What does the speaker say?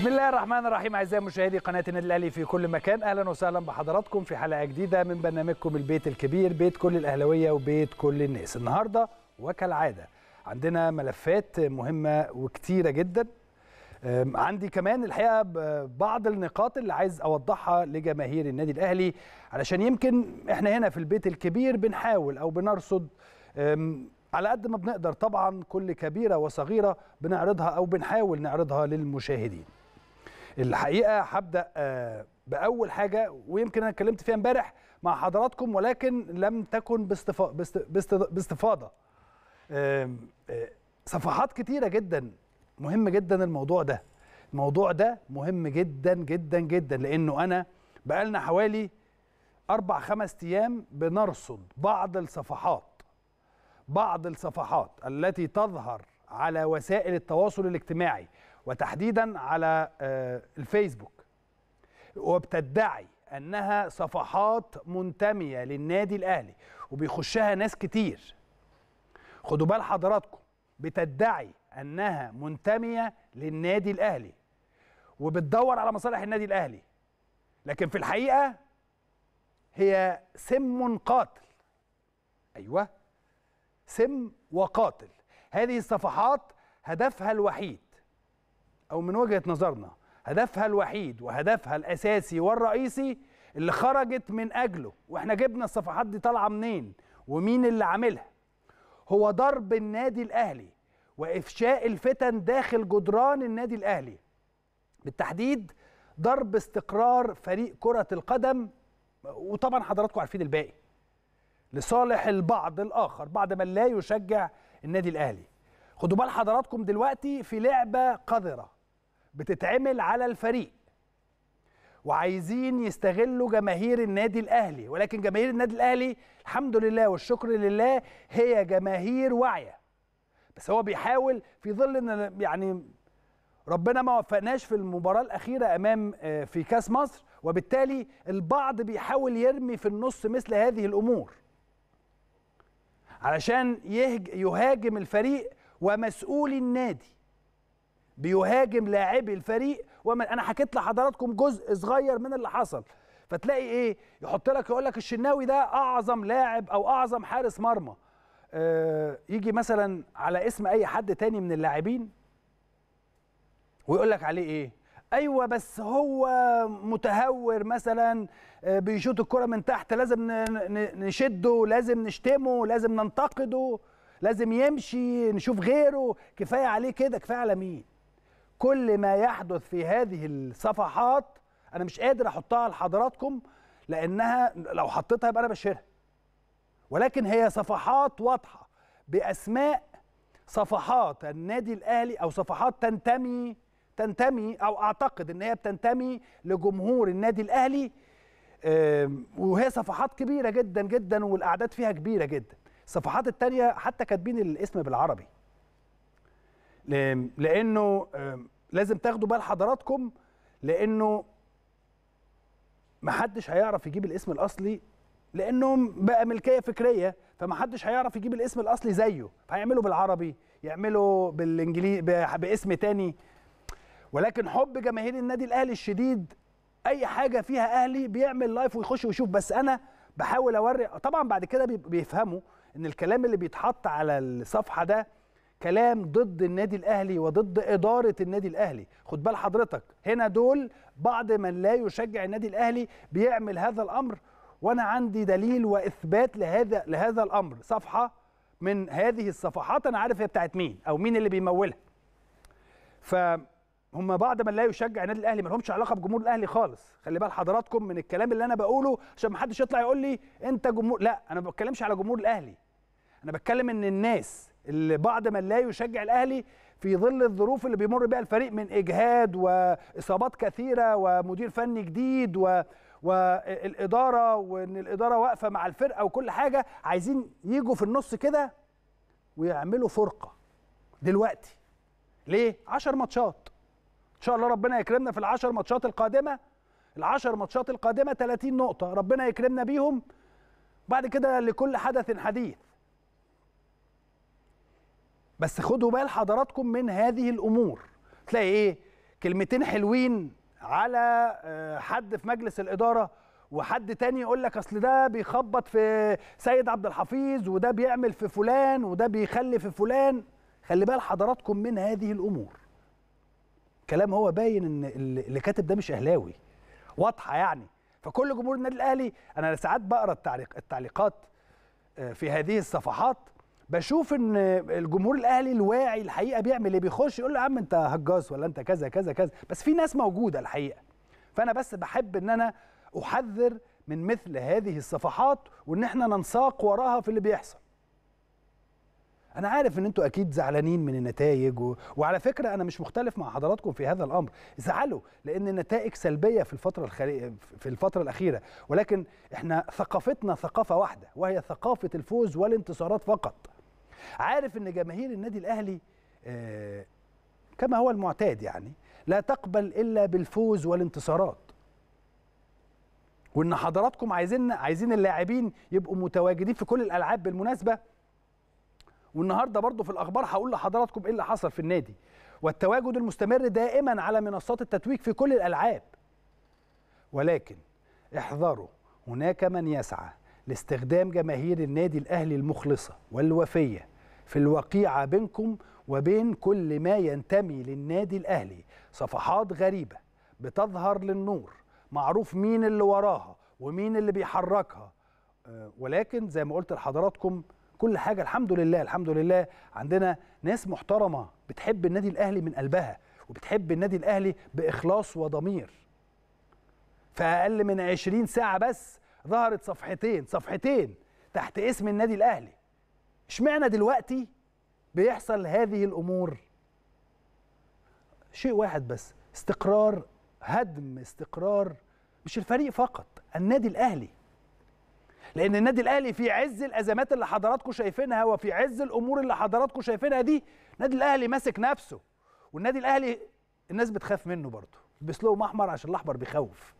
بسم الله الرحمن الرحيم اعزائي مشاهدي قناه النادي الاهلي في كل مكان اهلا وسهلا بحضراتكم في حلقه جديده من برنامجكم البيت الكبير بيت كل الاهلاويه وبيت كل الناس النهارده وكالعاده عندنا ملفات مهمه وكثيره جدا عندي كمان الحقيقه بعض النقاط اللي عايز اوضحها لجماهير النادي الاهلي علشان يمكن احنا هنا في البيت الكبير بنحاول او بنرصد على قد ما بنقدر طبعا كل كبيره وصغيره بنعرضها او بنحاول نعرضها للمشاهدين الحقيقه هبدا آه، باول حاجه ويمكن انا اتكلمت فيها امبارح مع حضراتكم ولكن لم تكن باستفا... باست... باست... باستفاضه آه، صفحات كتيره جدا مهم جدا الموضوع ده الموضوع ده مهم جدا جدا جدا لانه انا بقالنا حوالي اربع خمس ايام بنرصد بعض الصفحات بعض الصفحات التي تظهر على وسائل التواصل الاجتماعي وتحديدا على آه، الفيسبوك وبتدعي انها صفحات منتميه للنادي الاهلي وبيخشها ناس كتير خدوا بال حضراتكم بتدعي انها منتميه للنادي الاهلي وبتدور على مصالح النادي الاهلي لكن في الحقيقه هي سم قاتل ايوه سم وقاتل هذه الصفحات هدفها الوحيد أو من وجهة نظرنا هدفها الوحيد وهدفها الأساسي والرئيسي اللي خرجت من أجله وإحنا جبنا الصفحات دي طالعة منين ومين اللي عاملها هو ضرب النادي الأهلي وإفشاء الفتن داخل جدران النادي الأهلي بالتحديد ضرب استقرار فريق كرة القدم وطبعا حضراتكم عارفين الباقي لصالح البعض الآخر بعد ما لا يشجع النادي الأهلي خدوا بال حضراتكم دلوقتي في لعبة قذرة بتتعمل على الفريق وعايزين يستغلوا جماهير النادي الاهلي ولكن جماهير النادي الاهلي الحمد لله والشكر لله هي جماهير واعيه بس هو بيحاول في ظل ان يعني ربنا ما وفقناش في المباراه الاخيره امام آه، في كاس مصر وبالتالي البعض بيحاول يرمي في النص مثل هذه الامور علشان يهاجم الفريق ومسؤول النادي بيهاجم لاعبي الفريق وما انا حكيت لحضراتكم جزء صغير من اللي حصل فتلاقي ايه يحط لك يقول لك الشناوي ده اعظم لاعب او اعظم حارس مرمى آه يجي مثلا على اسم اي حد تاني من اللاعبين ويقول لك عليه ايه ايوه بس هو متهور مثلا آه، بيشوط الكره من تحت لازم نشده لازم نشتمه لازم ننتقده لازم يمشي نشوف غيره كفايه عليه كده كفايه على مين كل ما يحدث في هذه الصفحات انا مش قادر احطها لحضراتكم لانها لو حطيتها يبقى انا بشيرها ولكن هي صفحات واضحه باسماء صفحات النادي الاهلي او صفحات تنتمي تنتمي او اعتقد ان هي بتنتمي لجمهور النادي الاهلي وهي صفحات كبيره جدا جدا والاعداد فيها كبيره جدا الصفحات التانية حتى كاتبين الاسم بالعربي لانه لازم تاخدوا بال حضراتكم لانه محدش هيعرف يجيب الاسم الاصلي لانه بقى ملكيه فكريه فمحدش هيعرف يجيب الاسم الاصلي زيه فهيعملوا بالعربي يعملوا بالانجليزي باسم تاني ولكن حب جماهير النادي الاهلي الشديد اي حاجه فيها اهلي بيعمل لايف ويخش ويشوف بس انا بحاول اوري طبعا بعد كده بيفهموا ان الكلام اللي بيتحط على الصفحه ده كلام ضد النادي الاهلي وضد اداره النادي الاهلي خد بال حضرتك هنا دول بعض من لا يشجع النادي الاهلي بيعمل هذا الامر وانا عندي دليل واثبات لهذا لهذا الامر صفحه من هذه الصفحات انا عارف هي بتاعت مين او مين اللي بيمولها ف هم بعض من لا يشجع النادي الاهلي ما لهمش علاقه بجمهور الاهلي خالص خلي بال حضراتكم من الكلام اللي انا بقوله عشان ما حدش يطلع يقول لي انت جمهور لا انا ما بتكلمش على جمهور الاهلي انا بتكلم ان الناس اللي بعد من لا يشجع الاهلي في ظل الظروف اللي بيمر بها الفريق من اجهاد واصابات كثيره ومدير فني جديد و والاداره وان الاداره واقفه مع الفرقه وكل حاجه عايزين يجوا في النص كده ويعملوا فرقه دلوقتي ليه 10 ماتشات ان شاء الله ربنا يكرمنا في العشر ماتشات القادمه العشر ماتشات القادمه 30 نقطه ربنا يكرمنا بيهم بعد كده لكل حدث حديث بس خدوا بال حضراتكم من هذه الامور تلاقي ايه كلمتين حلوين على آه، حد في مجلس الاداره وحد تاني يقول لك اصل ده بيخبط في سيد عبد الحفيظ وده بيعمل في فلان وده بيخلي في فلان خلي بال حضراتكم من هذه الامور كلام هو باين ان اللي كاتب ده مش اهلاوي واضحه يعني فكل جمهور النادي الاهلي انا ساعات بقرا التعليق التعليقات آه، في هذه الصفحات بشوف ان الجمهور الاهلي الواعي الحقيقه بيعمل ايه بيخش يقول له يا عم انت هجاص ولا انت كذا كذا كذا بس في ناس موجوده الحقيقه فانا بس بحب ان انا احذر من مثل هذه الصفحات وان احنا ننساق وراها في اللي بيحصل انا عارف ان انتوا اكيد زعلانين من النتائج و... وعلى فكره انا مش مختلف مع حضراتكم في هذا الامر زعلوا لان النتائج سلبيه في الفتره الخلي... في الفتره الاخيره ولكن احنا ثقافتنا ثقافه واحده وهي ثقافه الفوز والانتصارات فقط عارف ان جماهير النادي الاهلي آه، كما هو المعتاد يعني لا تقبل الا بالفوز والانتصارات وان حضراتكم عايزين عايزين اللاعبين يبقوا متواجدين في كل الالعاب بالمناسبه والنهارده برضو في الاخبار هقول لحضراتكم ايه اللي حصل في النادي والتواجد المستمر دائما على منصات التتويج في كل الالعاب ولكن احذروا هناك من يسعى لاستخدام جماهير النادي الاهلي المخلصه والوفيه في الوقيعة بينكم وبين كل ما ينتمي للنادي الأهلي صفحات غريبة بتظهر للنور معروف مين اللي وراها ومين اللي بيحركها آه، ولكن زي ما قلت لحضراتكم كل حاجة الحمد لله الحمد لله عندنا ناس محترمة بتحب النادي الأهلي من قلبها وبتحب النادي الأهلي بإخلاص وضمير فأقل من 20 ساعة بس ظهرت صفحتين صفحتين تحت اسم النادي الأهلي اشمعنى دلوقتي بيحصل هذه الامور شيء واحد بس استقرار هدم استقرار مش الفريق فقط النادي الاهلي لان النادي الاهلي في عز الازمات اللي حضراتكم شايفينها وفي عز الامور اللي حضراتكم شايفينها دي النادي الاهلي ماسك نفسه والنادي الاهلي الناس بتخاف منه برضه بيسلقهم احمر عشان الاحمر بيخوف